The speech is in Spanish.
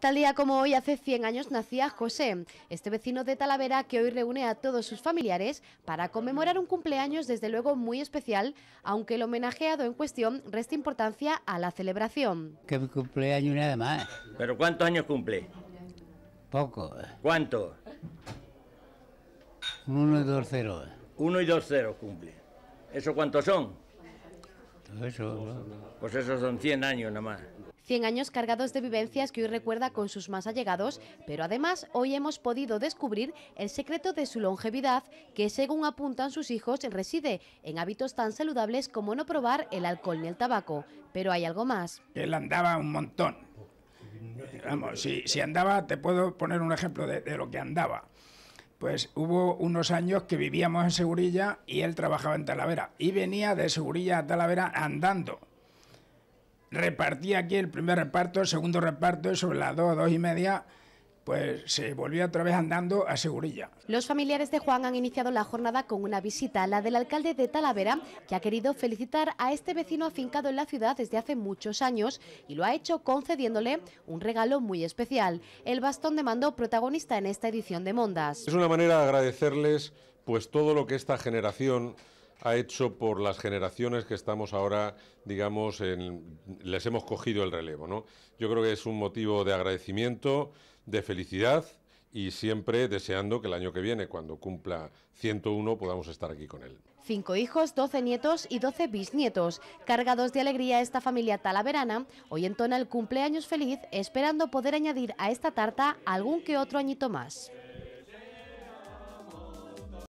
Tal día como hoy, hace 100 años, nacía José, este vecino de Talavera que hoy reúne a todos sus familiares para conmemorar un cumpleaños desde luego muy especial, aunque el homenajeado en cuestión resta importancia a la celebración. Que cumpleaños nada más. ¿Pero cuántos años cumple? Poco. ¿Cuánto? Uno y dos cero. Uno y dos ceros cumple. ¿Eso cuántos son? Eso. Pues esos son 100 años nada más. 100 años cargados de vivencias que hoy recuerda con sus más allegados, pero además hoy hemos podido descubrir el secreto de su longevidad, que según apuntan sus hijos reside en hábitos tan saludables como no probar el alcohol ni el tabaco. Pero hay algo más. Él andaba un montón. Vamos, si, andaba, te puedo poner un ejemplo de lo que andaba pues hubo unos años que vivíamos en Segurilla y él trabajaba en Talavera. Y venía de Segurilla a Talavera andando repartía aquí el primer reparto, el segundo reparto, y sobre las dos, dos y media, pues se volvió otra vez andando a Segurilla. Los familiares de Juan han iniciado la jornada con una visita, la del alcalde de Talavera, que ha querido felicitar a este vecino afincado en la ciudad desde hace muchos años y lo ha hecho concediéndole un regalo muy especial, el bastón de mando protagonista en esta edición de Mondas. Es una manera de agradecerles pues todo lo que esta generación ha hecho por las generaciones que estamos ahora, digamos, en, les hemos cogido el relevo. ¿no? Yo creo que es un motivo de agradecimiento, de felicidad y siempre deseando que el año que viene, cuando cumpla 101, podamos estar aquí con él. Cinco hijos, doce nietos y doce bisnietos. Cargados de alegría, esta familia talaverana hoy entona el cumpleaños feliz, esperando poder añadir a esta tarta algún que otro añito más.